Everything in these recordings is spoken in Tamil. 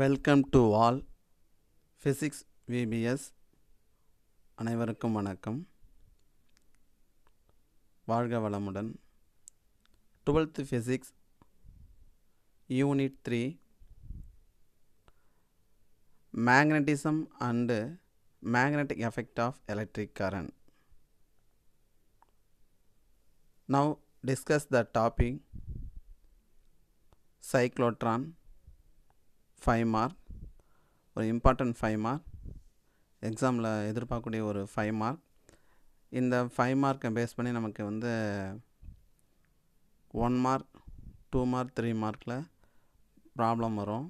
Welcome to all Physics VBS அனைவருக்கும் வணக்கம் வாழ்க 12th Physics Unit 3 Magnetism and Magnetic Effect of Electric Current Now discuss the topic Cyclotron five mark ஒரு இம்பார்ட்டண்ட் ஃபைவ் மார்க் எக்ஸாமில் எதிர்பார்க்கக்கூடிய ஒரு ஃபைவ் மார்க் இந்த ஃபைவ் மார்க்கை பேஸ் பண்ணி நமக்கு வந்து one mark two mark three மார்க்கில் ப்ராப்ளம் வரும்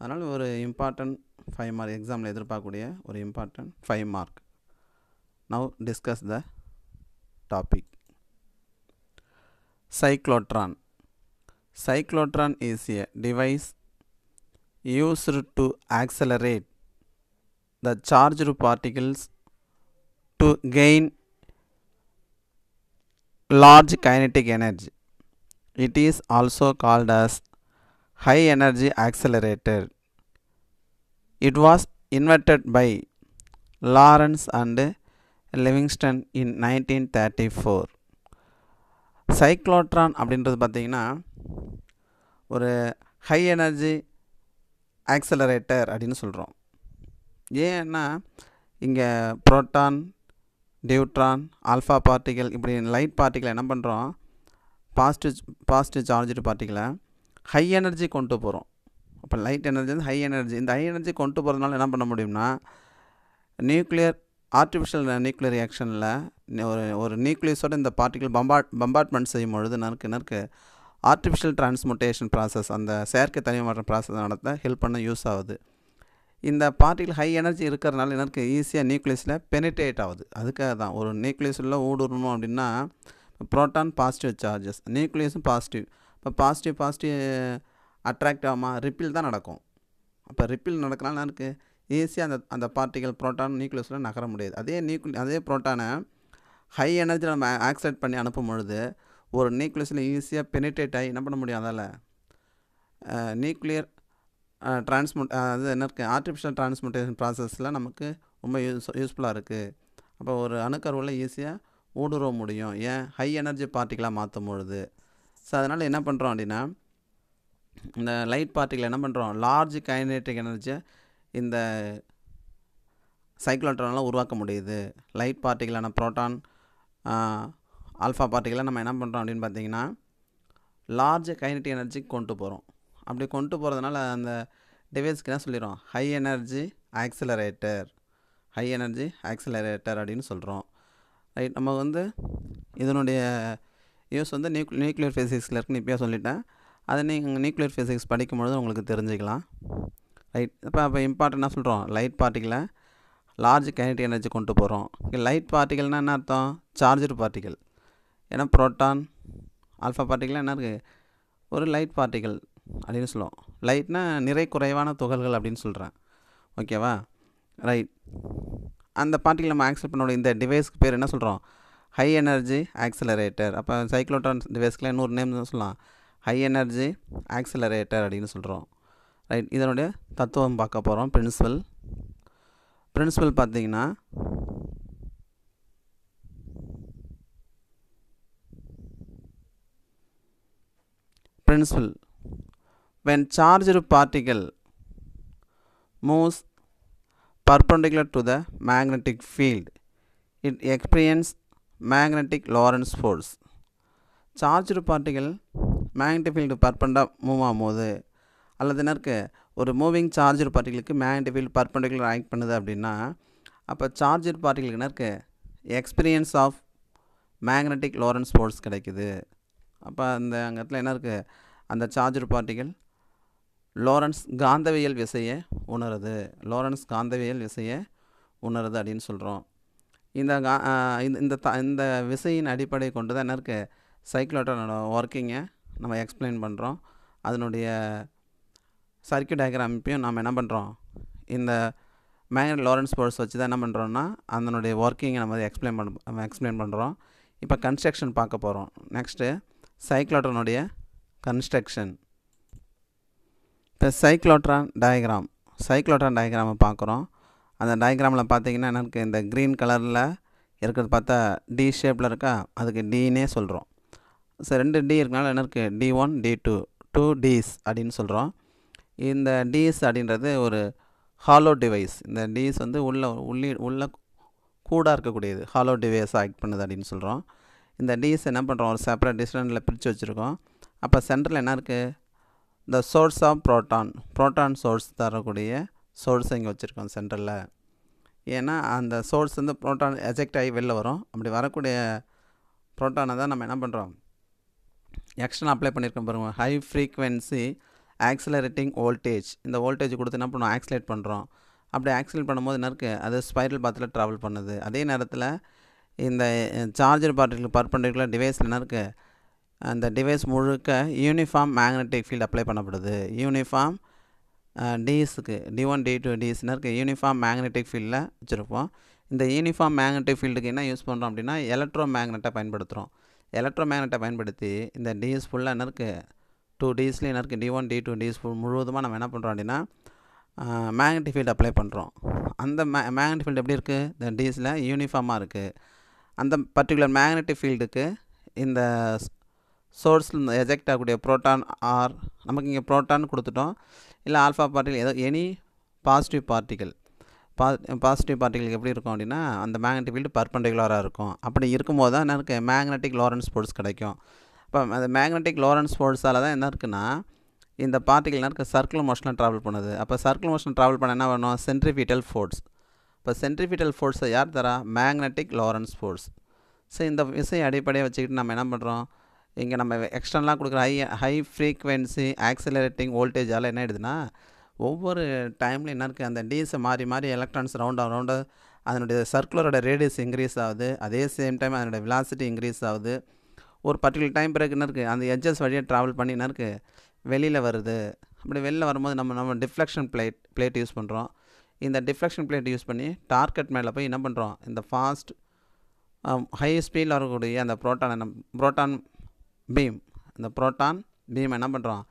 அதனால் ஒரு இம்பார்ட்டண்ட் ஃபைவ் மார்க் எக்ஸாமில் எதிர்பார்க்கக்கூடிய ஒரு important five mark now discuss the topic cyclotron cyclotron is a device used to accelerate the charged particles to gain large kinetic energy. It is also called as high energy accelerator. It was invented by Lawrence and Livingston in 1934. Cyclotron, for cyclotron அப்படின்றது பார்த்திங்கன்னா ஒரு high energy ஆக்சலரேட்டர் அப்படின்னு சொல்கிறோம் ஏன்னா இங்கே ப்ரோட்டான் டியூட்ரான் ஆல்ஃபா பார்ட்டிகல் இப்படி லைட் பார்ட்டிகளை என்ன பண்ணுறோம் பாசிட்டிவ் பாசிட்டிவ் சார்ஜ்டு பார்ட்டிகளை ஹை எனர்ஜி கொண்டு போகிறோம் அப்போ லைட் எனர்ஜி வந்து ஹை எனர்ஜி இந்த ஹை எனர்ஜி கொண்டு போகிறதுனால என்ன பண்ண முடியும்னா நியூக்ளியர் ஆர்டிஃபிஷியல் நியூக்ளியர் ரியாக்ஷனில் ஒரு ஒரு நியூக்ளியஸோட இந்த பார்ட்டிகல் பம்பாட் பம்பார்ட்மெண்ட் செய்யும் பொழுது நறுக்கு நறுக்கு ஆர்டிஃபிஷியல் டிரான்ஸ்மோட்டேஷன் ப்ராசஸ் அந்த செயற்கை தனிமாற்றம் ப்ராசஸ் நடத்த ஹெல்ப் பண்ண யூஸ் ஆகுது இந்த பார்ட்டிகள் ஹை எனர்ஜி இருக்கிறனால எனக்கு ஈஸியாக நியூக்ளியஸில் பெனிடேட் ஆகுது அதுக்காக தான் ஒரு நியூக்ளியஸில் ஊடுருணும் அப்படின்னா ப்ரோட்டான் பாசிட்டிவ் சார்ஜஸ் நியூக்ளியஸும் பாசிட்டிவ் இப்போ பாசிட்டிவ் பாசிட்டிவ் அட்ராக்ட் ஆகாமல் ரிப்பில் தான் நடக்கும் அப்போ ரிப்பில் நடக்கிறனால எனக்கு ஈஸியாக அந்த அந்த பார்ட்டிகள் ப்ரோட்டான் நியூக்ளியஸில் நகர முடியாது அதே நியூக்ளி அதே ப்ரோட்டானை ஹை எனர்ஜியில் நம்ம ஆக்சைட் பண்ணி அனுப்பும் பொழுது ஒரு நியூக்ளியஸில் ஈஸியாக பெனிடேட் ஆகி என்ன பண்ண முடியும் அதால் நியூக்ளியர் ட்ரான்ஸ்மோட் அது என்ன இருக்குது ஆர்டிஃபிஷியல் ட்ரான்ஸ்மோட்டேஷன் ப்ராசஸில் நமக்கு ரொம்ப யூஸ் யூஸ்ஃபுல்லாக இருக்குது அப்போ ஒரு அணுக்கருவில் ஈஸியாக ஊடுருவ முடியும் ஏன் ஹை எனர்ஜி பார்ட்டிகளாக மாற்றும் பொழுது ஸோ அதனால் என்ன பண்ணுறோம் அப்படின்னா இந்த லைட் பார்ட்டிகள் என்ன பண்ணுறோம் லார்ஜ் கைனேட்டிக் எனர்ஜியை இந்த சைக்ளோட்ரானால் உருவாக்க முடியுது லைட் பார்ட்டிகளான ப்ரோட்டான் ஆல்ஃபா பார்ட்டிகளை நம்ம என்ன பண்ணுறோம் அப்படின்னு பார்த்தீங்கன்னா லார்ஜ் கைனட்டிக் எனர்ஜி கொண்டு போகிறோம் அப்படி கொண்டு போகிறதுனால அந்த டிவைஸ்க்கு என்ன சொல்லிடுறோம் high energy accelerator high energy accelerator அப்படின்னு சொல்கிறோம் ரைட் நம்ம வந்து இதனுடைய யூஸ் வந்து நியூக் நியூக்ளியர் ஃபிசிக்ஸில் இருக்குன்னு இப்போயே சொல்லிட்டேன் அதை நீங்கள் நியூக்ளியர் ஃபிசிக்ஸ் படிக்கும்பொழுது உங்களுக்கு தெரிஞ்சுக்கலாம் ரைட் இப்போ இப்போ இம்பார்ட்டண்ட்டாக சொல்கிறோம் லைட் பார்ட்டிகளை லார்ஜ் கைனட்டிக் எனர்ஜி கொண்டு போகிறோம் லைட் பார்ட்டிகள்னால் என்ன அர்த்தம் சார்ஜர் பார்ட்டிகள் ஏன்னா ப்ரோட்டான் ஆல்ஃபா பார்ட்டிகளாக என்ன இருக்குது ஒரு லைட் பார்ட்டிகள் அப்படின்னு சொல்லுவோம் லைட்னா நிறை குறைவான துகள்கள் அப்படின்னு சொல்கிறேன் ஓகேவா ரைட் அந்த பார்ட்டிகள் நம்ம ஆக்சல் பண்ணோட இந்த டிவைஸ்க்கு பேர் என்ன சொல்கிறோம் ஹை எனர்ஜி ஆக்சலரேட்டர் அப்போ சைக்ளோட்ரான் டிவைஸ்க்குலாம் இன்னொரு நேம் சொல்லலாம் ஹை எனர்ஜி ஆக்சலரேட்டர் அப்படின்னு சொல்கிறோம் ரைட் இதனுடைய தத்துவம் பார்க்க போகிறோம் பிரின்சிபல் பிரின்சிபல் பார்த்திங்கன்னா principle when charged particle moves perpendicular to the magnetic field it experiences magnetic Lorentz force charge particles magnetic field பர்பண்டாக மூவ் ஆகும்போது அல்லது என்ன இருக்குது ஒரு மூவிங் சார்ஜர் பார்ட்டிகளுக்கு மேக்னெட்டிக் ஃபீல்டு பர்பண்டிகுலர் ஆக்ட் பண்ணுது அப்படின்னா அப்போ சார்ஜர் பார்ட்டிகளுக்கு என்ன இருக்குது experience of magnetic Lorentz force கிடைக்குது அப்போ அந்த அங்கே இடத்துல என்ன இருக்குது அந்த சார்ஜர் பார்ட்டிகள் லோரன்ஸ் காந்தவியல் விசையை உணருது லோரன்ஸ் காந்தவியல் விசையை உணருது அப்படின்னு சொல்கிறோம் இந்த கா இந்த த இந்த விசையின் அடிப்படை கொண்டு தான் என்ன இருக்குது சைக்கிளோட்டோட ஒர்க்கிங்கை நம்ம எக்ஸ்பிளைன் பண்ணுறோம் அதனுடைய சர்க்கியூட் டயக்ராமையும் நம்ம என்ன பண்ணுறோம் இந்த மேக்னட் லாரன்ஸ் போர்ஸ் வச்சு தான் என்ன பண்ணுறோன்னா அதனுடைய ஒர்க்கிங்கை நம்ம எக்ஸ்பிளைன் பண்ண நம்ம எக்ஸ்பிளைன் பண்ணுறோம் இப்போ கன்ஸ்ட்ரக்ஷன் பார்க்க போகிறோம் நெக்ஸ்ட்டு சைக்ளோட்ரானுடைய கன்ஸ்ட்ரக்ஷன் இப்போ சைக்ளோட்ரான் டயக்ராம் சைக்ளோட்ரான் டயக்ராமை பார்க்குறோம் அந்த டயக்ராமில் பார்த்தீங்கன்னா எனக்கு இந்த க்ரீன் கலரில் இருக்கிறது பார்த்தா டி ஷேப்பில் இருக்கா அதுக்கு டீனே சொல்கிறோம் சரி ரெண்டு டி இருக்கனால எனக்கு D one D two two D's அப்படின்னு சொல்கிறோம் இந்த டிஎஸ் அப்படின்றது ஒரு ஹாலோ டிவைஸ் இந்த டிஎஸ் வந்து உள்ள உள்ளே உள்ள கூட இருக்கக்கூடியது ஹாலோ டிவைஸ் ஆக்ட் பண்ணுது அப்படின்னு சொல்கிறோம் இந்த டிஷ் என்ன பண்ணுறோம் ஒரு செப்பரேட் டிஸ்டன்டில் பிரித்து வச்சுருக்கோம் அப்போ சென்டரில் என்ன இருக்குது இந்த source of proton proton source தரக்கூடிய சோர்ஸ் இங்கே வச்சுருக்கோம் சென்டரில் ஏன்னா அந்த சோர்ஸ் வந்து ப்ரோட்டான் எஜெக்ட் ஆகி வெளில வரும் அப்படி வரக்கூடிய ப்ரோட்டானை தான் நம்ம என்ன பண்ணுறோம் எக்ஸ்டர்னல் அப்ளை பண்ணியிருக்கோம் பாருங்கள் ஹை ஃப்ரீக்வென்சி ஆக்சிலரேட்டிங் வோல்டேஜ் இந்த வோல்டேஜ் கொடுத்து என்ன பண்ணுவோம் ஆக்சிலேட் பண்ணுறோம் அப்படி ஆக்சிலேட் பண்ணும்போது என்ன இருக்குது அது ஸ்பைரல் பாத்தில் ட்ராவல் பண்ணுது அதே நேரத்தில் இந்த சார்ஜர் பார்ட்டிகள் பர்பண்டிகுலர் டிவைஸ் என்ன இருக்குது அந்த டிவைஸ் முழுக்க யூனிஃபார்ம் மேக்னெட்டிக் ஃபீல்டு அப்ளை பண்ணப்படுது யூனிஃபார்ம் டிஎஸுக்கு டி ஒன் டி டூ டிஎஸ்னு இருக்குது யூனிஃபார்ம் மேக்னெட்டிக் ஃபீல்டில் வச்சுருப்போம் இந்த யூனிஃபார்ம் மேக்னெட்டிக் ஃபீல்டுக்கு என்ன யூஸ் பண்ணுறோம் அப்படின்னா எலக்ட்ரோ மேக்னெட்டை பயன்படுத்துகிறோம் எலக்ட்ரோ மேக்னெட்டை பயன்படுத்தி இந்த டிஎஸ் ஃபுல்லாக என்ன இருக்குது டூ டிஎஸ்லேயும் என்ன இருக்குது D one D two D's full முழுவதுமாக நம்ம என்ன பண்ணுறோம் அப்படின்னா மேக்னெட்டிக் ஃபீல்டு அப்ளை பண்ணுறோம் அந்த மே மேக்னெட்டிக் ஃபீல்டு எப்படி இருக்குது இந்த டிஎஸில் யூனிஃபார்மாக இருக்குது அந்த பர்டிகுலர் மேக்னெட்டிக் ஃபீல்டுக்கு இந்த சோர்ஸில் இந்த எஜெக்ட் ஆகக்கூடிய ப்ரோட்டான் ஆர் நமக்கு இங்கே ப்ரோட்டான் கொடுத்துட்டோம் இல்லை ஆல்ஃபா பார்ட்டிகள் ஏதோ எனி பாசிட்டிவ் பார்ட்டிகள் பா பாசிட்டிவ் பார்ட்டிகளுக்கு எப்படி இருக்கும் அப்படின்னா அந்த மேக்னெட்டிக் ஃபீல்டு பர்பண்டிகுலராக இருக்கும் அப்படி இருக்கும்போது தான் எனக்கு மேக்னெட்டிக் லோரன்ஸ் ஃபோர்ஸ் கிடைக்கும் இப்போ அந்த மேக்னெட்டிக் லோரன்ஸ் ஃபோர்ஸால் தான் என்ன இருக்குன்னா இந்த பார்ட்டிகள் என்ன இருக்குது சர்க்குலர் மோஷனில் ட்ராவல் பண்ணுது அப்போ சர்க்குலர் மோஷன் ட்ராவல் பண்ண என்ன வேணும் சென்ட்ரிஃபியூட்டல் ஃபோர்ஸ் இப்போ சென்ட்ரிஃபிட்டல் ஃபோர்ஸை யார் தரா மேக்னெட்டிக் லாரன்ஸ் ஃபோர்ஸ் ஸோ இந்த விசையை அடிப்படையாக வச்சுக்கிட்டு நம்ம என்ன பண்ணுறோம் இங்கே நம்ம எக்ஸ்டர்னலாக கொடுக்குற ஹை ஹை ஃப்ரீக்வன்சி ஆக்சிலரேட்டிங் வோல்டேஜால் என்ன ஆகிடுதுன்னா ஒவ்வொரு டைம்லையும் என்ன இருக்குது அந்த டீஸை மாறி மாறி எலக்ட்ரான்ஸ் ரவுண்டாக ரவுண்டாக அதனுடைய சர்க்குலரோட ரேடியஸ் இன்க்ரீஸ் ஆகுது அதே சேம் டைம் அதனுடைய விலாசிட்டி இன்க்ரீஸ் ஆகுது ஒரு பர்டிகுலர் டைம் பிறகு என்ன இருக்குது அந்த எஜ்ஜஸ் வழியாக ட்ராவல் பண்ணி என்ன இருக்குது வெளியில் வருது அப்படி வெளில வரும்போது நம்ம நம்ம டிஃப்ளெக்ஷன் பிளேட் பிளேட் யூஸ் பண்ணுறோம் இந்த டிஃப்ளெக்ஷன் பிளேட் யூஸ் பண்ணி டார்கெட் மேலே போய் என்ன பண்ணுறோம் இந்த ஃபாஸ்ட் ஹை ஸ்பீடில் வரக்கூடிய அந்த ப்ரோட்டான் என்ன ப்ரோட்டான் பீம் இந்த ப்ரோட்டான் பீம் என்ன பண்ணுறோம்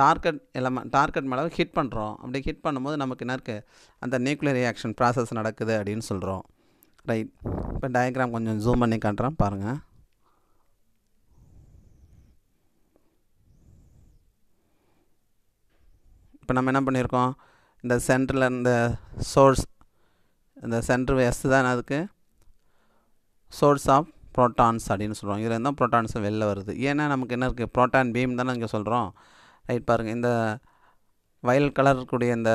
டார்கெட் எல்லாம் டார்கெட் மேலே ஹிட் பண்ணுறோம் அப்படி ஹிட் பண்ணும்போது நமக்கு என்ன இருக்குது அந்த நியூக்ளியர் ரியாக்ஷன் ப்ராசஸ் நடக்குது அப்படின்னு சொல்கிறோம் ரைட் இப்போ டயக்ராம் கொஞ்சம் ஜூம் பண்ணி காட்டுறேன் பாருங்கள் இப்போ நம்ம என்ன பண்ணியிருக்கோம் இந்த சென்டரில் இந்த சோர்ஸ் இந்த சென்டர் எஸ் தான் அதுக்கு சோர்ஸ் ஆஃப் ப்ரோட்டான்ஸ் அப்படின்னு சொல்கிறோம் இதில் இருந்தால் ப்ரோட்டான்ஸ் வெளில வருது ஏன்னா நமக்கு என்ன இருக்குது ப்ரோட்டான் பீம் தானே இங்கே சொல்கிறோம் ரைட் பாருங்கள் இந்த வயல் கலர் கூடிய இந்த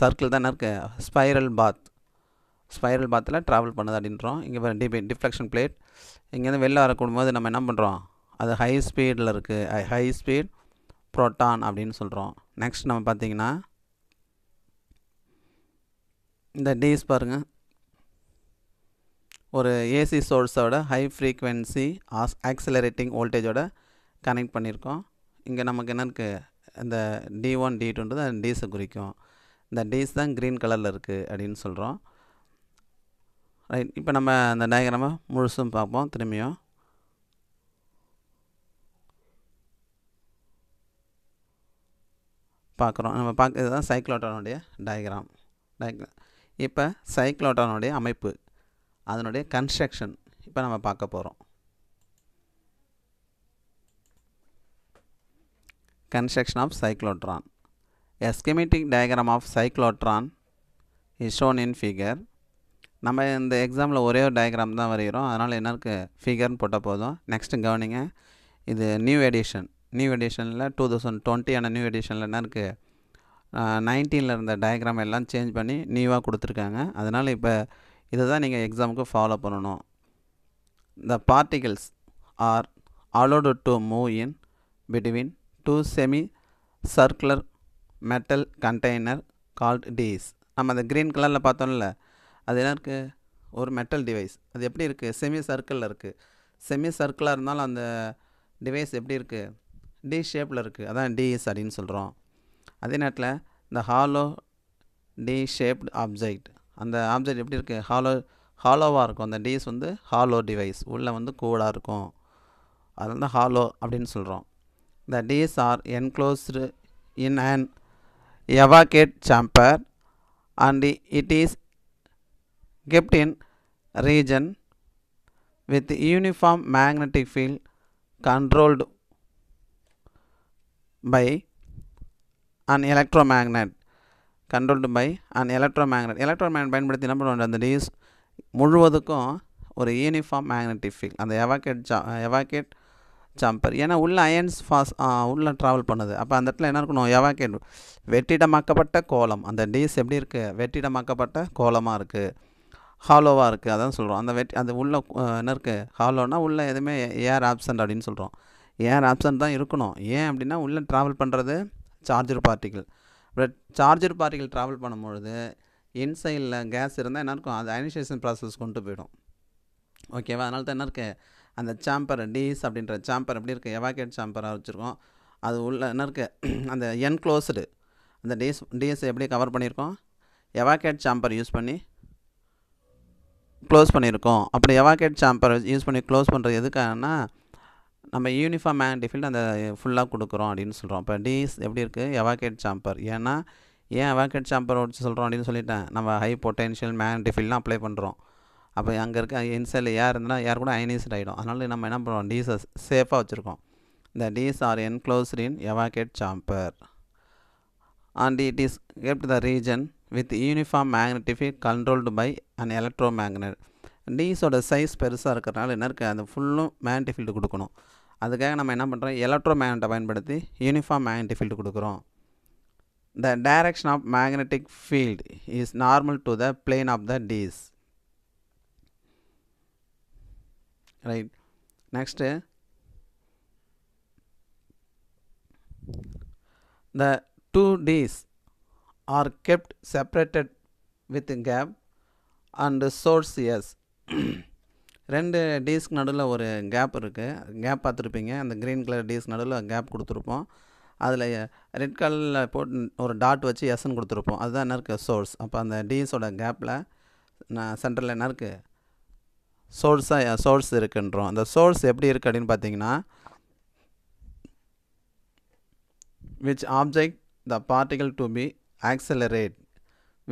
சர்க்கிள் தானே இருக்குது ஸ்பைரல் பாத் ஸ்பைரல் பாத்தில் ட்ராவல் பண்ணுது அப்படின்றோம் இங்கே பாரு டிபி டிஃப்ளெக்ஷன் பிளேட் இங்கேருந்து வெளில வரக்கூடும் போது நம்ம என்ன பண்ணுறோம் அது ஹை ஸ்பீடில் இருக்குது ஹை ஸ்பீட் ப்ரோட்டான் அப்படின்னு சொல்கிறோம் நெக்ஸ்ட் நம்ம பார்த்திங்கன்னா இந்த டீஸ் பாருங்க ஒரு ஏசி சோர்ஸோட ஹை ஃப்ரீக்வன்சி ஆஸ் ஆக்சிலரேட்டிங் வோல்டேஜோட கனெக்ட் பண்ணியிருக்கோம் இங்கே நமக்கு என்ன இருக்குது இந்த டி ஒன் டி டூன்றது அந்த டீஸை குறிக்கும் இந்த டீஸ் தான் க்ரீன் கலரில் இருக்குது அப்படின்னு சொல்கிறோம் ரைட் இப்போ நம்ம அந்த டயக்ராமை முழுசும் பார்ப்போம் திரும்பியும் பார்க்குறோம் நம்ம பார்க்க இதுதான் சைக்ளோட்டோனுடைய டயக்ராம் டயக்ராம் இப்போ சைக்ளோட்டானுடைய அமைப்பு அதனுடைய கன்ஸ்ட்ரக்ஷன் இப்போ நம்ம பார்க்க போகிறோம் construction of cyclotron schematic diagram of cyclotron is shown in in நம்ம இந்த எக்ஸாமில் ஒரே ஒரு டயக்ராம் தான் வரைகிறோம் அதனால் என்ன இருக்குது ஃபிகர்னு போட்டால் போதும் நெக்ஸ்ட்டு கவனிங்க இது நியூ எடிஷன் நியூ எடிஷனில் டூ தௌசண்ட் டுவெண்ட்டியான நியூ எடிஷனில் என்ன இருக்குது நைன்டீனில் இருந்த டயக்ராம் எல்லாம் சேஞ்ச் பண்ணி நியூவாக கொடுத்துருக்காங்க அதனால் இப்போ இதை தான் நீங்கள் எக்ஸாமுக்கு ஃபாலோ பண்ணணும் the particles are allowed to move in between two semi circular metal container called D's நம்ம அந்த க்ரீன் கலரில் பார்த்தோம்ல அது என்ன இருக்குது ஒரு மெட்டல் டிவைஸ் அது எப்படி இருக்குது செமி சர்க்கிளில் இருக்குது செமி சர்க்கிளாக இருந்தாலும் அந்த டிவைஸ் எப்படி இருக்குது டி ஷேப்பில் இருக்குது அதான் டிஎஸ் அப்படின்னு சொல்கிறோம் அதே நேரத்தில் இந்த ஹாலோ டி ஷேப்டு ஆப்ஜெக்ட் அந்த ஆப்ஜெக்ட் எப்படி இருக்குது ஹாலோ ஹாலோவாக இருக்கும் அந்த டிஸ் வந்து ஹாலோ டிவைஸ் உள்ளே வந்து கூடாக இருக்கும் அது வந்து ஹாலோ அப்படின்னு சொல்கிறோம் the D's are enclosed in and evacuate chamber and it is kept in region with uniform magnetic field controlled by an an electromagnet controlled by an electro electromagnet பயன்படுத்தி என்ன பண்ணுவோம் அந்த டிஸ் முழுவதுக்கும் ஒரு யூனிஃபார்ம் மேக்னட்டிக் ஃபீல் அந்த எவாக்கேட் ஜா எவாக்கேட் ஜம்பர் ஏன்னா உள்ளே அயன்ஸ் ஃபாஸ் உள்ளே ட்ராவல் பண்ணுது அப்போ அந்த இடத்துல என்ன இருக்கணும் எவாக்கேட் வெற்றிடமாக்கப்பட்ட கோலம் அந்த டீஸ் எப்படி இருக்குது வெற்றிடமாக்கப்பட்ட கோலமாக இருக்குது ஹாலோவாக இருக்குது அதான் சொல்கிறோம் அந்த வெட்டி அது உள்ளே என்ன இருக்குது ஹாலோனால் உள்ளே எதுவுமே ஏர் ஆப்சண்ட் அப்படின்னு சொல்கிறோம் ஏர் ஆப்சண்ட் தான் இருக்கணும் ஏன் அப்படின்னா உள்ளே ட்ராவல் பண்ணுறது charged particles but charged particles travel பண்ணும்பொழுது இன்சைடில் கேஸ் இருந்தால் என்ன இருக்கும் அது அயனிஷேஷன் ப்ராசஸ் கொண்டு போயிடும் ஓகேவா அதனால தான் என்ன இருக்குது அந்த சாம்பர் டீஸ் அப்படின்ற சாம்பர் எப்படி இருக்குது எவாகேட் சாம்பராக வச்சுருக்கோம் அது உள்ள என்ன இருக்குது அந்த என்க்ளோஸ்டு அந்த டீஸ் டீஸ் எப்படி கவர் பண்ணியிருக்கோம் எவாகேட் சாம்பர் யூஸ் பண்ணி க்ளோஸ் பண்ணியிருக்கோம் அப்படி எவாகேட் சாம்பர் யூஸ் பண்ணி க்ளோஸ் பண்ணுறது எதுக்காகனா நம்ம யூனிஃபார்ம் அண்ட் ஃபீல்டு அந்த ஃபுல்லாக கொடுக்குறோம் அப்படின்னு சொல்கிறோம் இப்போ டிஸ் எப்படி இருக்குது எவாகேட் சாம்பர் ஏன்னா ஏன் எவாகேட் சாம்பர் வச்சு சொல்கிறோம் அப்படின்னு சொல்லிட்டேன் நம்ம ஹை பொட்டென்ஷியல் மேன் ஃபீல்டெலாம் அப்ளை பண்ணுறோம் அப்போ அங்கே இருக்க இன்சைல் யார் இருந்தாலும் யார் கூட அயனைஸ்ட் ஆகிடும் அதனால் நம்ம என்ன பண்ணுறோம் டீஸை சேஃபாக வச்சுருக்கோம் இந்த D's are enclosed in evacuate chamber and it is kept the region with uniform magnetic controlled by and electromagnet டீஸோட சைஸ் பெருசாக இருக்கிறனால என்ன இருக்குது அந்த ஃபுல்லும் ஃபீல்டு கொடுக்கணும் அதுக்காக நம்ம என்ன பண்ணுறோம் எலக்ட்ரோ மேக்னெட்டை பயன்படுத்தி யூனிஃபார்ம் மேக்னெட்டிக் ஃபீல்டு கொடுக்குறோம் the direction of magnetic field is normal to the plane of the D's right next the two D's are kept separated with gap and source is ரெண்டு டீஸ்க்கு நடுவில் ஒரு கேப் இருக்குது கேப் பார்த்துருப்பீங்க அந்த க்ரீன் கலர் டேஸ் நடுவில் கேப் கொடுத்துருப்போம் அதில் ரெட் கலரில் போட்டு ஒரு டாட் வச்சு எஸ்ன்னு கொடுத்துருப்போம் அதுதான் நறுக்கு சோர்ஸ் அப்போ அந்த டீஸோட கேப்பில் நான் சென்டரில் நறுக்கு சோர்ஸாக சோர்ஸ் இருக்குன்றோம் அந்த சோர்ஸ் எப்படி இருக்குது அப்படின்னு பார்த்தீங்கன்னா which object the particle to be accelerate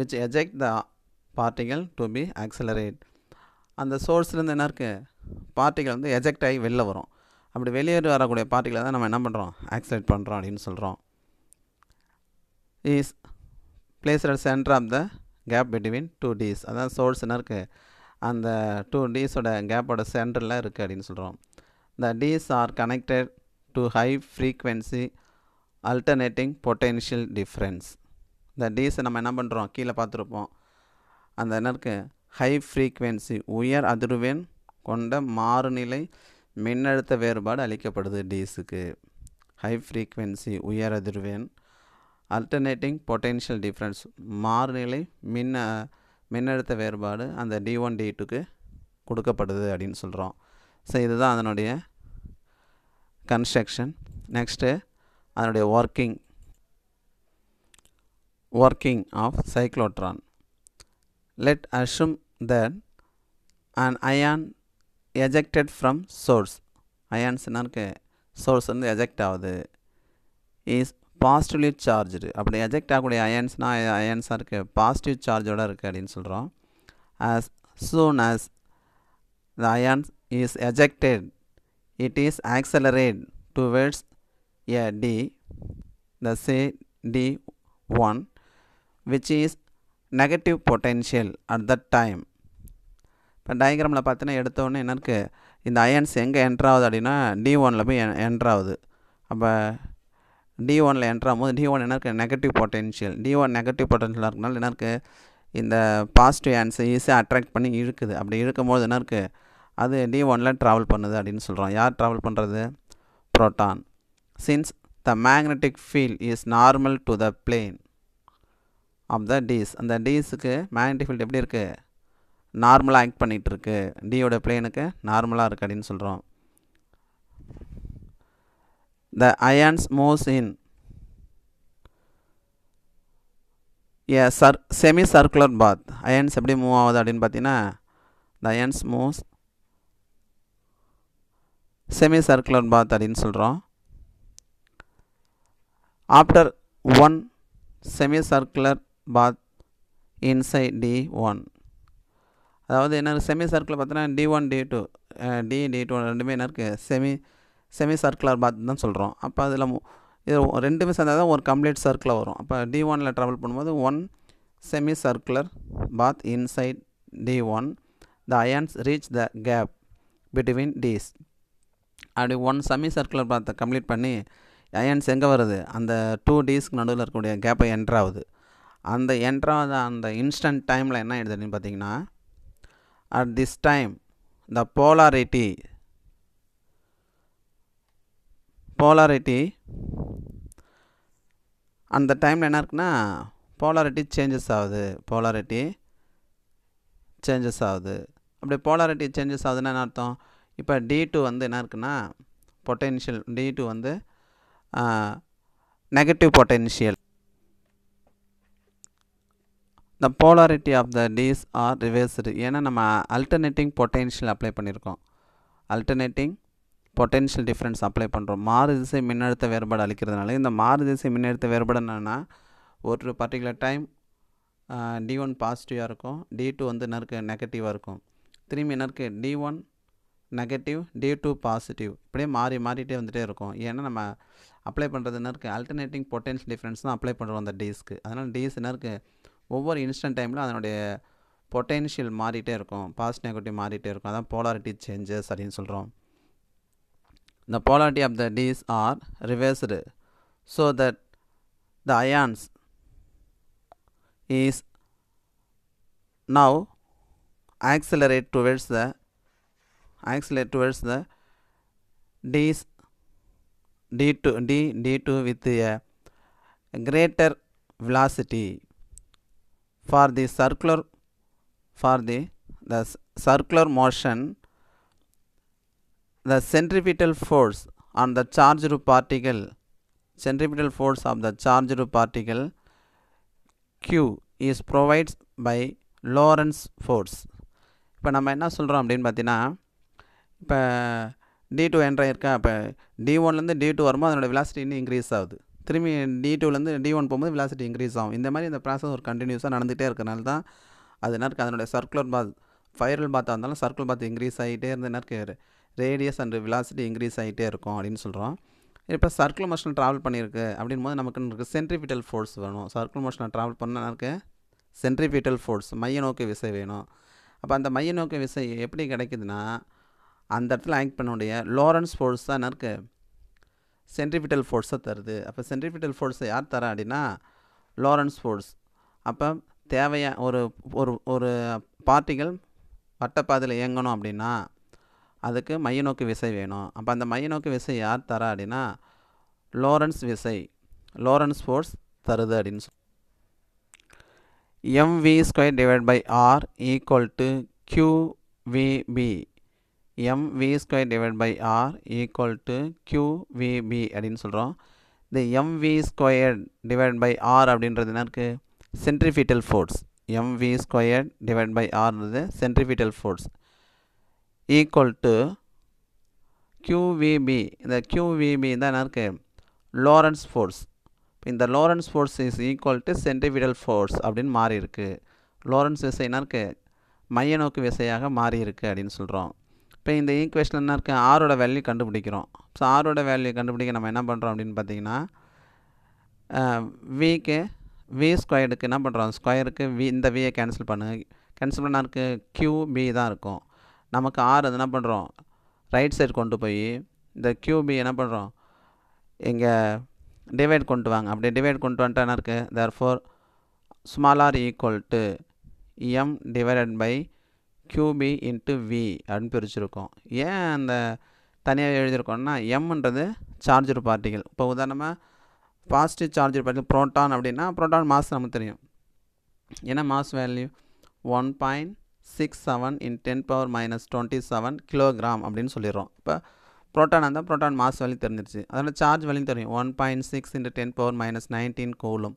which eject the particle to be accelerate அந்த சோர்ஸ்லேருந்து என்ன இருக்குது பார்ட்டிகள் வந்து எஜெக்ட் ஆகி வெளில வரும் அப்படி வெளியேறி வரக்கூடிய பார்ட்டிகளை தான் நம்ம என்ன பண்ணுறோம் ஆக்சிலேட் பண்ணுறோம் அப்படின்னு சொல்கிறோம் is place at centre of the gap between two D's அதான் சோர்ஸ் என்ன இருக்குது அந்த டூ டீஸோட கேப்போட சென்டரில் இருக்குது அப்படின்னு சொல்கிறோம் the D's are connected to high frequency alternating potential difference இந்த டீஸை நம்ம என்ன பண்ணுறோம் கீழே பார்த்துருப்போம் அந்த என்ன இருக்குது ஹை ஃப்ரீக்வென்சி உயர் அதிர்வெண் கொண்ட மாறுநிலை மின்னழுத்த வேறுபாடு அளிக்கப்படுது டிஸுக்கு ஹை ஃப்ரீக்வென்சி உயர் அதிர்வெண் அல்டர்னேட்டிங் பொட்டென்ஷியல் டிஃப்ரென்ஸ் மாறுநிலை மின்ன மின்னழுத்த வேறுபாடு அந்த டி ஒன் டி டூக்கு கொடுக்கப்படுது அப்படின்னு சொல்கிறோம் ஸோ இதுதான் அதனுடைய கன்ஸ்ட்ரக்ஷன் நெக்ஸ்ட்டு அதனுடைய working working of cyclotron let assume that an ion ejected from source அயான்ஸ்னா இருக்கு சோர்ஸ் வந்து எஜெக்ட் ஆகுது இஸ் பாசிட்டிவ்லி சார்ஜு அப்படி எஜெக்ட் ஆகக்கூடிய அயான்ஸ்னால் அயான்ஸாக இருக்குது பாசிட்டிவ் சார்ஜோடு இருக்குது அப்படின்னு சொல்கிறோம் as soon as the ions is ejected it is accelerate towards a D the say D one which is negative potential at that time இப்போ டயக்ராமில் பார்த்தீங்கன்னா எடுத்தோடனே என்ன இருக்குது இந்த அயன்ஸ் எங்கே என்ட்ராகுது அப்படின்னா டி ஒனில் போய் என்ட்ராகுது அப்போ டி ஒனில் போது டி ஒன் என்ன இருக்குது negative potential D one negative பொட்டென்ஷியலாக இருக்கனால என்ன இருக்குது இந்த பாசிட்டிவ் ஆன்ஸை ஈஸியாக அட்ராக்ட் பண்ணி இழுக்குது அப்படி இழுக்கும்போது என்ன இருக்குது அது டி ஒனில் ட்ராவல் பண்ணுது அப்படின்னு சொல்கிறோம் யார் ட்ராவல் பண்ணுறது proton since the magnetic field is normal to the plane of the D's அந்த டீஸுக்கு மேக்னெட்டிக் ஃபீல்டு எப்படி இருக்குது நார்மலாக ஆக்ட் பண்ணிகிட்ருக்கு டியோட பிளேனுக்கு நார்மலாக இருக்குது அப்படின்னு சொல்கிறோம் the ions moves in a சர் செமி சர்க்குலர் பாத் அயன்ஸ் எப்படி மூவ் ஆகுது அப்படின்னு பார்த்தீங்கன்னா the ions moves semi circular path அப்படின்னு சொல்கிறோம் after one semi circular path inside D one அதாவது என்ன செமி சர்க்கிள் பார்த்தீங்கன்னா D one D two D D two ரெண்டுமே என்ன இருக்குது செமி செமி சர்க்குலர் பாத் தான் சொல்கிறோம் அப்போ அதில் இது ரெண்டுமே சேர்ந்தால் தான் ஒரு கம்ப்ளீட் சர்க்கிளில் வரும் அப்போ டி ஒனில் ட்ராவல் பண்ணும்போது one semi circular path inside D one the ions reach the gap between D's அப்படி ஒன் செமி சர்க்குலர் பாத்தை கம்ப்ளீட் பண்ணி அயன்ஸ் எங்கே வருது அந்த டூ டீஸ்க்கு நடுவில் இருக்கக்கூடிய கேப்பை என்ட்ராகுது அந்த என்ட்ராத அந்த இன்ஸ்டன்ட் டைமில் என்ன ஆகிடுது பார்த்தீங்கன்னா at this time the polarity polarity அந்த டைமில் என்ன இருக்குன்னா போலாரிட்டி சேஞ்சஸ் ஆகுது போலாரிட்டி சேஞ்சஸ் ஆகுது அப்படி போலாரிட்டி சேஞ்சஸ் ஆகுதுன்னா என்ன அர்த்தம் இப்போ டி டூ வந்து என்ன இருக்குன்னா பொட்டென்ஷியல் டி டூ வந்து negative potential the polarity of the D's are reversed ஏன்னா நம்ம alternating potential அப்ளை பண்ணியிருக்கோம் alternating potential difference அப்ளை பண்ணுறோம் மாருதிசை மின்னடுத்த வேறுபட வேறுபாடு நால் இந்த மாருதிசை மின்னடுத்த வேறுபட வேறுபாடு என்னென்னா ஒரு particular டைம் டி ஒன் இருக்கும் டி டூ வந்து நருக்கு negative இருக்கும் திரும்பி நருக்கு D one negative D two positive இப்படியே மாறி இருக்கும் ஏன்னா நம்ம அப்ளை பண்ணிரது நருக்கு alternating potential difference தான் அப்ளை பண்ணுறோம் அந்த டீஸ்க்கு அதனால் டீஸ் நருக்கு ஒவ்வொரு இன்ஸ்டன்ட் டைமில் அதனுடைய பொட்டென்ஷியல் மாறிட்டே இருக்கும் பாசிட்டிவ் நெகட்டிவ் மாறிட்டே இருக்கும் அதான் போலாரிட்டி சேஞ்சஸ் அப்படின்னு சொல்கிறோம் the polarity of the D's are reversed so that the ions is now accelerate towards the accelerate towards the d d2 d d2 with a greater velocity for the circular for the the circular motion the centripetal force on the charged particle centripetal force of the charged particle q is provided by lorentz force இப்போ நம்ம என்ன சொல்கிறோம் அப்படின்னு பார்த்தீங்கன்னா இப்போ டி டூ என்ட்ராயிருக்கா இப்போ டி ஒன்லேருந்து டி டூ வரும்போது அதனோட விலாசிட்டி இன்னும் இன்க்ரீஸ் ஆகுது திரும்பி டி டூலேருந்து டி ஒன் போகும்போது விலாசிட்டி இன்க்ரீஸ் ஆகும் இந்த மாதிரி இந்த ப்ராசஸ் ஒரு கண்டினியூஸாக நடந்துகிட்டே இருக்கனால தான் அது என்ன அதனுடைய சர்க்குலர் பாத் ஃபைரல் பாத்தாக இருந்தாலும் சர்க்குலர் பாத் இன்க்ரீஸ் ஆகிட்டே இருந்த என்ன ரேடியஸ் அண்ட் விலாசிட்டி இன்க்ரீஸ் ஆகிட்டே இருக்கும் அப்படின்னு சொல்கிறோம் இப்போ சர்க்குலர் மோஷனில் ட்ராவல் பண்ணியிருக்கு அப்படின் போது நமக்கு இருக்குது சென்ட்ரிபிட்டல் ஃபோர்ஸ் வேணும் சர்க்குலர் மோஷனில் ட்ராவல் பண்ணால் இருக்குது சென்ட்ரிபிட்டல் ஃபோர்ஸ் மைய நோக்கி விசை வேணும் அப்போ அந்த மைய நோக்கி விசை எப்படி கிடைக்குதுன்னா அந்த இடத்துல ஆக்ட் பண்ணக்கூடிய லோரன்ஸ் ஃபோர்ஸ் தான் இருக்குது சென்ட்ரிபிட்டல் ஃபோர்ஸை தருது அப்போ சென்ட்ரிபிட்டல் ஃபோர்ஸை யார் தரா அப்படின்னா லாரன்ஸ் ஃபோர்ஸ் அப்போ தேவையா ஒரு ஒரு ஒரு பார்ட்டிகள் வட்டப்பாதையில் இயங்கணும் அப்படின்னா அதுக்கு மைய நோக்கு விசை வேணும் அப்போ அந்த மைய நோக்கு விசை யார் தரா அப்படின்னா லோரன்ஸ் விசை லோரன்ஸ் ஃபோர்ஸ் தருது அப்படின்னு சொல்லி mv square divide by r equal to qvB mv square divide by r equal to qvB அப்படின்னு சொல்கிறோம் இந்த mv square divide by r அப்படின்றது என்ன இருக்குது centripetal force mv square divide by ஆர்ன்றது centripetal force equal to qvB இந்த கியூவிபி தான் என்ன இருக்குது லோரன்ஸ் ஃபோர்ஸ் இந்த Lorentz force is equal to centripetal force அப்படின்னு மாறி இருக்குது லோரன்ஸ் விசை என்ன இருக்குது மைய நோக்கு விசையாக மாறி இருக்குது அப்படின்னு சொல்கிறோம் இப்போ இந்த ஈக்குவேஷன் என்ன இருக்குது ஆரோட வேல்யூ கண்டுபிடிக்கிறோம் ஸோ ஆரோட வேல்யூ கண்டுபிடிக்க நம்ம என்ன பண்ணுறோம் அப்படின்னு பார்த்தீங்கன்னா விக்கு வி ஸ்கொயருக்கு என்ன பண்ணுறோம் ஸ்கொயருக்கு வி இந்த வியை கேன்சல் பண்ணு கேன்சல் பண்ணால் இருக்குது கியூ பி தான் இருக்கும் நமக்கு ஆர் என்ன பண்ணுறோம் ரைட் சைடு கொண்டு போய் இந்த பி என்ன பண்ணுறோம் இங்கே டிவைட் கொண்டு வாங்க அப்படியே டிவைட் கொண்டு வந்துட்டு என்ன இருக்குது therefore small r equal to m divided by qB into v அப்படின்னு பிரிச்சிருக்கோம் ஏன் அந்த தனியாக எழுதியிருக்கோன்னா எம்ன்றது சார்ஜர் பார்ட்டிகள் இப்போ உதாரணமாக பாசிட்டிவ் சார்ஜர் பார்ட்டிகள் ப்ரோட்டான் அப்படின்னா ப்ரோட்டான் மாஸ் நமக்கு தெரியும் ஏன்னா mass value one point six seven in ten power minus twenty seven kilogram அப்படின்னு சொல்லிடுறோம் இப்போ ப்ரோட்டான் இருந்தால் ப்ரோட்டான் மாஸ் வேல்யூ தெரிஞ்சிருச்சு அதனால் சார்ஜ் வேல்யூ தெரியும் one point six into ten power minus nineteen கோலும்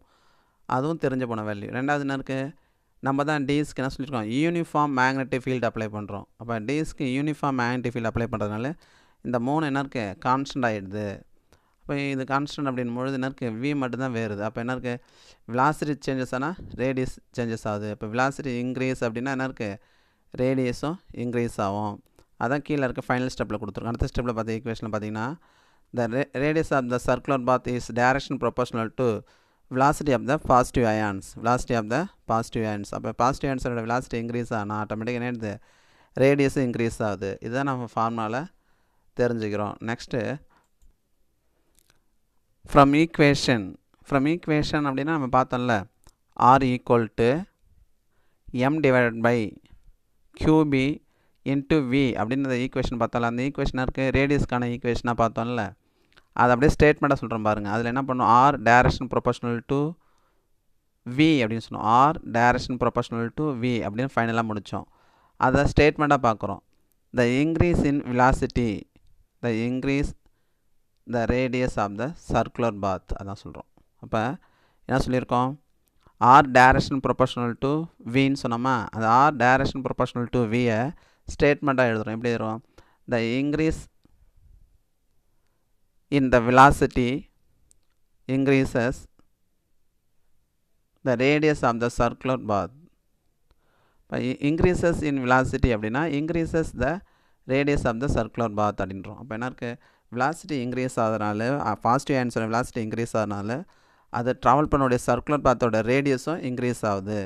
அதுவும் தெரிஞ்ச போன வேல்யூ ரெண்டாவது என்ன இருக்குது நம்ம தான் டிஸ்க்கு என்ன சொல்லியிருக்கோம் யூனிஃபார்ம் மேக்னெட்டிக் ஃபீல்டு அப்ளை பண்ணுறோம் அப்போ டிஸ்க்கு யூனிஃபார்ம் மேக்னெட்டிக் ஃபீல்டு அப்ளை பண்ணுறதுனால இந்த மூணு என்ன இருக்குது கான்ஸ்டன்ட் ஆகிடுது அப்போ இது கான்ஸ்டன்ட் அப்படின் பொழுது என்ன இருக்குது வி மட்டும்தான் வேறுது அப்போ என்ன இருக்குது விலாசிட்டி சேஞ்சஸ் ஆனால் ரேடியஸ் சேஞ்சஸ் ஆகுது இப்போ விலாசிட்டி இன்க்ரீஸ் அப்படின்னா என்ன இருக்குது ரேடியஸும் இன்க்ரீஸ் ஆகும் அதான் கீழே இருக்க ஃபைனல் ஸ்டெப்பில் கொடுத்துருக்கோம் அடுத்த ஸ்டெப்பில் பார்த்த ஈக்குவேஷனில் பார்த்தீங்கன்னா த ரே radius of the circular path is directly proportional to velocity of the positive ions velocity of the positive ions அப்போ பாசிட்டிவ் ஐன்ஸோட velocity increase ஆனால் ஆட்டோமேட்டிக்காக என்ன ஆகிடுது ரேடியஸும் இன்க்ரீஸ் ஆகுது இதுதான் நம்ம ஃபார்முலாவில் தெரிஞ்சுக்கிறோம் next from equation from equation அப்படின்னா நம்ம பார்த்தோம்ல r equal to m divided by qB into v அப்படின்னு ஈக்குவேஷன் பார்த்தோம்ல அந்த ஈக்குவேஷனாக இருக்குது ரேடியஸ்க்கான ஈக்குவேஷனாக பார்த்தோம்ல அது அப்படியே ஸ்டேட்மெண்ட்டாக சொல்கிறேன் பாருங்கள் அதில் என்ன பண்ணும் r directly proportional to v அப்படின்னு சொன்னோம் r directly proportional to v அப்படின்னு ஃபைனலாக முடித்தோம் அதை ஸ்டேட்மெண்ட்டாக பார்க்குறோம் the increase in velocity the increase the radius of the circular path அதான் சொல்கிறோம் அப்போ என்ன சொல்லியிருக்கோம் ஆர் டேரக்ஷன் ப்ரொபஷனல் டு வின்னு சொன்னோமா அது ஆர் டேரக்ஷன் ப்ரொபஷனல் டு வியை ஸ்டேட்மெண்ட்டாக எழுதுகிறோம் எப்படி எழுதுறோம் the increase in the velocity increases, the radius of the circular path. By increases in velocity அப்படின்னா increases the radius of the circular path அப்படின்றோம் அப்போ என்ன இருக்குது velocity increase ஆகிறனால பாசிட்டிவ் ஆன்சர் velocity increase ஆகிறனால அது ட்ராவல் பண்ணோடைய சர்க்குலர் பாத்தோட ரேடியஸும் இன்க்ரீஸ் ஆகுது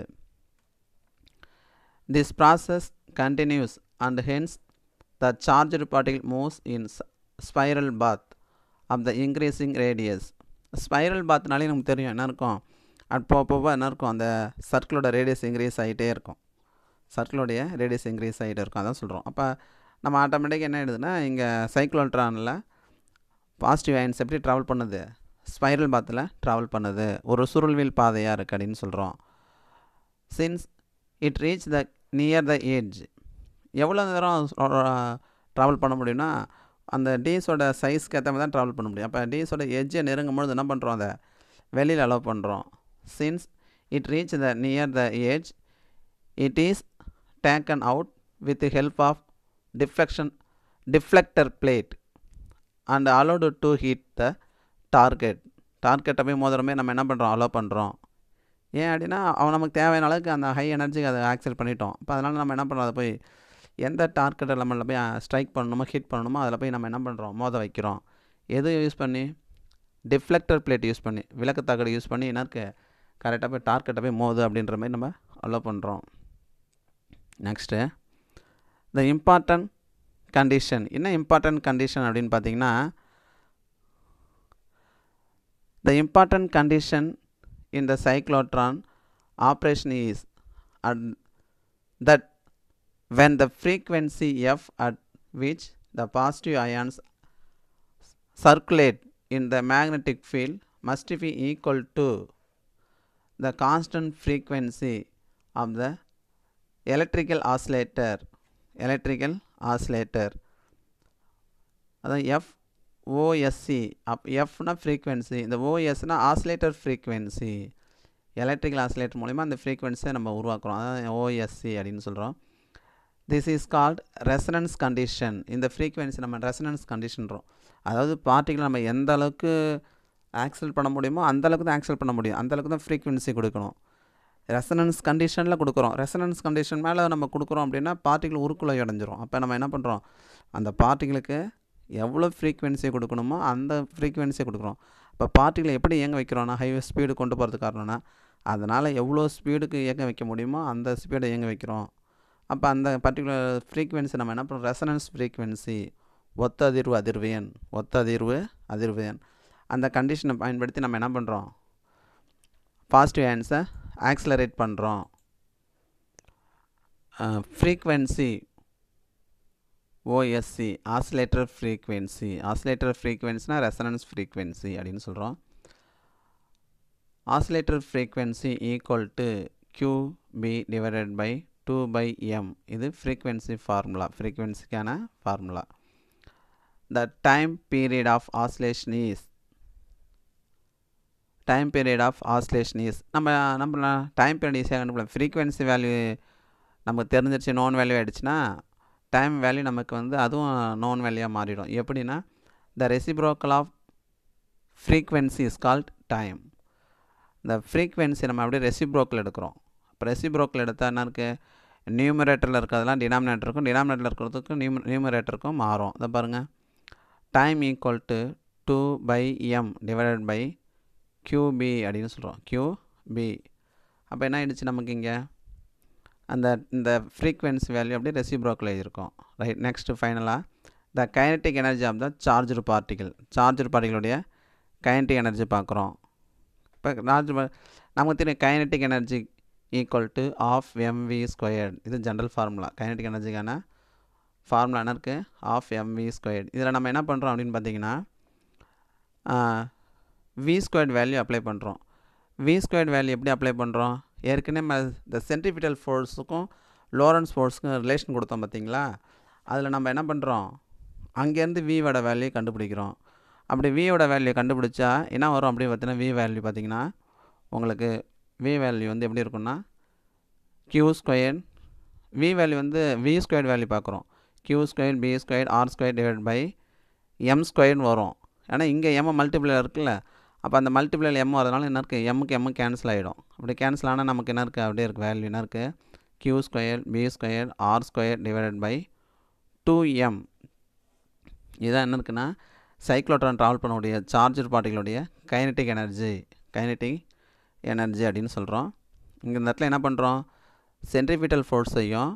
this process continues and hence the charge particle moves in spiral path of the increasing radius spiral பாத்னாலே நமக்கு தெரியும் என்ன இருக்கும் அப்போ அப்பப்போ என்ன இருக்கும் அந்த சர்க்கிளோட ரேடியஸ் இன்க்ரீஸ் ஆகிட்டே இருக்கும் சர்க்கிளோடைய ரேடியஸ் இன்க்ரீஸ் ஆகிட்டே இருக்கும் அதான் சொல்கிறோம் அப்போ நம்ம ஆட்டோமேட்டிக்காக என்ன ஆகிடுதுன்னா இங்கே சைக்ளோட்ரானில் பாசிட்டிவ் அயன்ஸ் எப்படி ட்ராவல் பண்ணுது ஸ்பைரல் பாத்தில் ட்ராவல் பண்ணுது ஒரு சுருள்வில் பாதையாக இருக்குது அப்படின்னு சொல்கிறோம் since it reach the near the edge எவ்வளோ நேரம் ட்ராவல் பண்ண முடியும்னா அந்த டேஸோட சைஸ்க்கு ஏற்ற மாதிரி தான் ட்ராவல் பண்ண முடியும் அப்போ டேஸோட எஜ்ஜை நெருங்கும் பொழுது என்ன பண்ணுறோம் அதை வெளியில் அலோவ் பண்ணுறோம் since it reach the near the edge it is taken out with help of deflection deflector plate and allowed to hit the target டார்கெட்டை போய் மோதிரமே நம்ம என்ன பண்ணுறோம் அலோவ் பண்ணுறோம் ஏன் அப்படின்னா அவன் நமக்கு தேவையான அளவுக்கு அந்த ஹை எனர்ஜிக்கு அதை ஆக்சல் பண்ணிட்டோம் இப்போ அதனால் நம்ம என்ன பண்ணுறோம் அதை போய் எந்த டார்கெட் எலமெண்ட்டில் போய் ஸ்ட்ரைக் பண்ணணுமோ ஹிட் பண்ணணுமோ அதில் போய் நம்ம என்ன பண்ணுறோம் மோத வைக்கிறோம் எது யூஸ் பண்ணி டிஃப்ளெக்டர் பிளேட் யூஸ் பண்ணி விளக்கு தகடு யூஸ் பண்ணி என்ன இருக்குது கரெக்டாக போய் டார்கெட்டை போய் மோது அப்படின்ற மாதிரி நம்ம அலோவ் பண்ணுறோம் நெக்ஸ்ட்டு த இம்பார்ட்டன்ட் கண்டிஷன் என்ன இம்பார்ட்டன்ட் கண்டிஷன் அப்படின்னு பார்த்தீங்கன்னா the important condition in the cyclotron operation is at that when the frequency f at which the positive ions circulate in the magnetic field must be equal to the constant frequency of the electrical oscillator electrical oscillator அதான் F OSC frequency the frequency இந்த ஓஎஸ்னா oscillator ஃப்ரீக்வன்சி எலக்ட்ரிக்கல் ஆசிலேட்டர் மூலிமா the frequency நம்ம உருவாக்குறோம் அதான் ஓஎஸ்சி அப்படின்னு சொல்கிறோம் this is called resonance condition இந்த ஃப்ரீக்குவென்சி நம்ம ரெசனன்ஸ் கண்டிஷன்றோம் அதாவது பார்ட்டிகள் நம்ம எந்த அளவுக்கு ஆக்சல் பண்ண முடியுமோ அந்தளவுக்கு தான் ஆக்சல் பண்ண முடியும் அந்தளவுக்கு தான் ஃப்ரீக்குவென்சி கொடுக்கணும் ரெசனன்ஸ் கண்டிஷனில் கொடுக்குறோம் ரெசனன்ஸ் கண்டிஷன் மேலே நம்ம கொடுக்குறோம் அப்படின்னா பார்ட்டிகள் உருக்குலை அடைஞ்சிரும் அப்போ நம்ம என்ன பண்ணுறோம் அந்த பார்ட்டிகளுக்கு எவ்வளோ ஃப்ரீக்குவென்சி கொடுக்கணுமோ அந்த ஃப்ரீக்குவென்சியை கொடுக்குறோம் இப்போ பார்ட்டிகளை எப்படி இயங்க வைக்கிறோன்னா ஹைவே ஸ்பீடு கொண்டு போகிறது காரணம்னா அதனால் எவ்வளோ ஸ்பீடுக்கு இயங்க வைக்க முடியுமோ அந்த ஸ்பீடை இயங்க வைக்கிறோம் அப்போ அந்த பர்டிகுலர் ஃப்ரீக்குவென்சி நம்ம என்ன பண்ணுறோம் ரெசனன்ஸ் ஃப்ரீக்வென்சி ஒத்த அதிர்வு அதிர்வேன் ஒத்த அதிர்வு அதிர்வேன் அந்த கண்டிஷனை பயன்படுத்தி நம்ம என்ன பண்ணுறோம் பாசிட்டிவ் ஹேண்ட்ஸை ஆக்ஸலரேட் பண்ணுறோம் frequency OSC oscillator frequency oscillator ஃப்ரீக்வென்சினா ரெசனன்ஸ் ஃப்ரீக்வென்சி அப்படின்னு சொல்கிறோம் oscillator frequency equal to B divided by two by m இது ஃப்ரீக்வன்சி ஃபார்முலா ஃப்ரீக்வன்சிக்கான formula the time period of oscillation is time period of oscillation is நம்ம நம்ம டைம் பீரியட் ஈஸியாக கண்டுபிடிக்கலாம் ஃப்ரீக்வன்சி வேல்யூ நமக்கு தெரிஞ்சிருச்சு நோன் வேல்யூ ஆகிடுச்சுன்னா டைம் வேல்யூ நமக்கு வந்து அதுவும் நோன் value மாறிடும் எப்படின்னா the reciprocal of frequency is called time இந்த ஃப்ரீக்வன்சி நம்ம அப்படியே ரெசிப்ரோக்கல் எடுக்கிறோம் இப்போ ரெசிப்ரோக்கல் எடுத்தால் என்ன இருக்குது நியூமரேட்டரில் இருக்கிறதெல்லாம் டினாமினேட்டருக்கும் டினாமினேட்டரில் இருக்கிறதுக்கும் நியூ நியூமரேட்டருக்கும் மாறும் இதை பாருங்கள் time equal to two by M divided by Q B அப்படின்னு சொல்கிறோம் கியூபி அப்போ என்ன ஆயிடுச்சு நமக்கு இங்கே அந்த இந்த ஃப்ரீக்வன்சி வேல்யூ அப்படியே ரெசிப்ரோக்கில் இருக்கும் ரைட் நெக்ஸ்ட்டு ஃபைனலாக the kinetic energy of the charged பார்ட்டிகள் சார்ஜர் பார்ட்டிகளுடைய கைனட்டிக் எனர்ஜி பார்க்குறோம் இப்போ சார்ஜ் நமக்கு தெரியும் kinetic energy equal to half M V squared இது ஜென்ரல் ஃபார்முலா கைனட்டிக் எனர்ஜிக்கான ஃபார்முலான இருக்குது ஆஃப் எம்வி ஸ்கொயர்டு இதில் நம்ம என்ன பண்ணுறோம் அப்படின்னு பார்த்தீங்கன்னா வி ஸ்கொயர்ட் வேல்யூ அப்ளை பண்ணுறோம் வி ஸ்கொயர்ட் வேல்யூ எப்படி அப்ளை பண்ணுறோம் ஏற்கனவே இந்த சென்ட்ரிபிட்டல் ஃபோர்ஸுக்கும் லோரன்ஸ் ஃபோர்ஸுக்கும் ரிலேஷன் கொடுத்தோம் பார்த்தீங்களா அதில் நம்ம என்ன பண்ணுறோம் அங்கேருந்து விவோட வேல்யூ கண்டுபிடிக்கிறோம் அப்படி வியோட வேல்யூ கண்டுபிடிச்சா என்ன வரும் அப்படின்னு பார்த்தீங்கன்னா வி வேல்யூ பார்த்தீங்கன்னா உங்களுக்கு வி வேல்யூ வந்து எப்படி இருக்கும்னா கியூ ஸ்கொயர் வி வேல்யூ வந்து வி ஸ்கொயர் வேல்யூ பார்க்குறோம் Q square B square R square divide by M ஸ்கொயர்னு வரும் ஏன்னா இங்கே எம் மல்டிப்ளேயில் இருக்குல்ல அப்போ அந்த மல்டிப்ளேயில் எம் வரதுனால என்ன இருக்குது எம்முக்கு எம் கேன்சல் ஆகிடும் அப்படி கேன்சல் ஆனால் நமக்கு என்ன இருக்குது அப்படியே இருக்குது வேல்யூ என்ன இருக்குது Q square B square R square divided by two M இதான் என்ன இருக்குன்னா சைக்ளோட்ரான் ட்ராவல் பண்ணக்கூடிய சார்ஜர் பாட்டிகளுடைய கைனட்டிக் எனர்ஜி கைனட்டிக் எனர்ஜி அப்படின்னு சொல்கிறோம் இங்கே இந்த இடத்துல என்ன பண்ணுறோம் சென்ட்ரிபிட்டல் ஃபோர்ஸையும்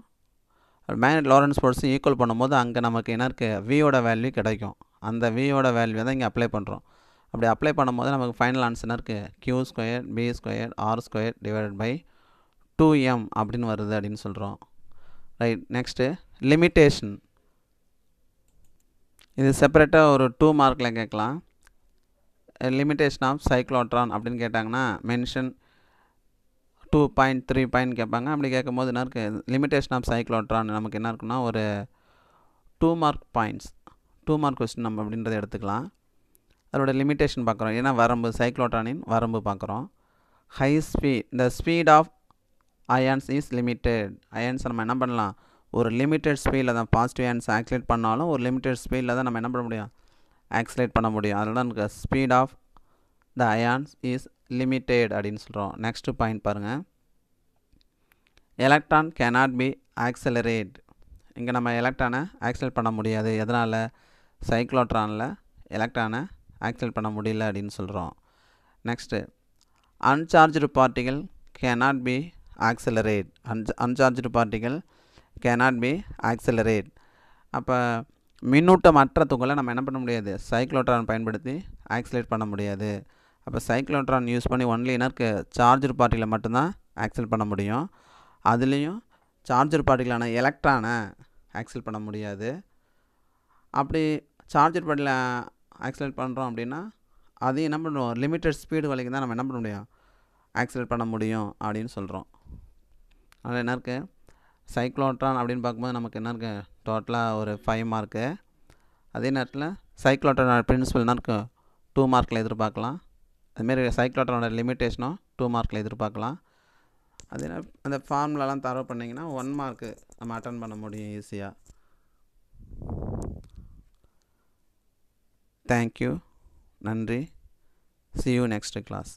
மேக்னட் லாரன்ஸ் ஃபோர்ஸையும் ஈக்குவல் பண்ணும்போது அங்கே நமக்கு என்ன இருக்குது வியோட வேல்யூ கிடைக்கும் அந்த வியோட வேல்யூ தான் இங்கே அப்ளை பண்ணுறோம் அப்படி அப்ளை பண்ணும்போது நமக்கு ஃபைனல் ஆன்சர் இருக்குது Q square B square R square divided by two M அப்படின்னு வருது அப்படின்னு சொல்கிறோம் ரைட் நெக்ஸ்ட்டு லிமிட்டேஷன் இது செப்பரேட்டாக ஒரு டூ மார்க்கில் கேட்கலாம் லிமிட்டேஷன் ஆஃப் சைக்ளோட்ரான் அப்படின்னு கேட்டாங்கன்னா mention two point three point கேட்பாங்க அப்படி கேட்கும்போது என்ன இருக்குது லிமிட்டேஷன் ஆஃப் சைக்ளோட்ரான் நமக்கு என்ன இருக்குன்னா ஒரு two mark points two mark question நம்ம அப்படின்றத எடுத்துக்கலாம் அதோட லிமிட்டேஷன் பார்க்குறோம் ஏன்னா வரம்பு சைக்ளோட்ரானின் வரம்பு பார்க்குறோம் high speed the speed of ions is limited ions நம்ம என்ன பண்ணலாம் ஒரு லிமிட்டெட் ஸ்பீடில் தான் பாசிட்டிவ் அயன்ஸ் ஆக்சிலேட் பண்ணாலும் ஒரு லிமிட்டெட் ஸ்பீடில் தான் நம்ம என்ன பண்ண முடியும் ஆக்சிலேட் பண்ண முடியும் தான் எனக்கு speed of the ions is limited அப்படின்னு சொல்கிறோம் நெக்ஸ்ட்டு பாயிண்ட் பாருங்கள் எலக்ட்ரான் கேனாட் பி ஆக்சலரேட் இங்கே நம்ம எலக்ட்ரானை ஆக்சலேட் பண்ண முடியாது எதனால் சைக்ளோட்ரானில் எலக்ட்ரானை ஆக்சலேட் பண்ண முடியல அப்படின்னு சொல்கிறோம் நெக்ஸ்ட்டு அன்சார்ஜு பார்ட்டிகள் கேனாட் பி ஆக்சலரேட் அன்சார்ஜு பார்ட்டிகள் கேனாட் பி ஆக்சலரேட் அப்போ மின்னூட்டம் அற்ற துகளை நம்ம என்ன பண்ண முடியாது சைக்ளோட்ரான் பயன்படுத்தி ஆக்சிலேட் பண்ண முடியாது அப்போ சைக்ளோட்ரான் யூஸ் பண்ணி ஒன்லி எனக்கு சார்ஜர் பார்ட்டியில் மட்டும்தான் ஆக்சல் பண்ண முடியும் அதுலேயும் சார்ஜர் பார்ட்டிகளான எலக்ட்ரானை ஆக்சல் பண்ண முடியாது அப்படி சார்ஜர் பாட்டியில் ஆக்சலேட் பண்ணுறோம் அப்படின்னா அதையும் என்ன பண்ணுவோம் லிமிட்டட் ஸ்பீடு வரைக்கும் தான் நம்ம என்ன பண்ண முடியும் ஆக்சலேட் பண்ண முடியும் அப்படின்னு சொல்கிறோம் அதில் என்ன இருக்குது சைக்ளோட்ரான் அப்படின்னு பார்க்கும்போது நமக்கு என்ன இருக்குது டோட்டலாக ஒரு ஃபைவ் மார்க்கு அதே நேரத்தில் சைக்கிளோட்டோட பிரின்சிபல்னா இருக்கும் டூ மார்க்கில் எதிர்பார்க்கலாம் அதுமாரி சைக்கிளோட்டோட லிமிட்டேஷனும் டூ மார்க்கில் எதிர்பார்க்கலாம் அதே நேரம் அந்த ஃபார்ம்லலாம் தரவு பண்ணிங்கன்னா ஒன் மார்க்கு நம்ம அட்டன் பண்ண முடியும் ஈஸியாக தேங்க்யூ நன்றி சி யூ நெக்ஸ்ட் கிளாஸ்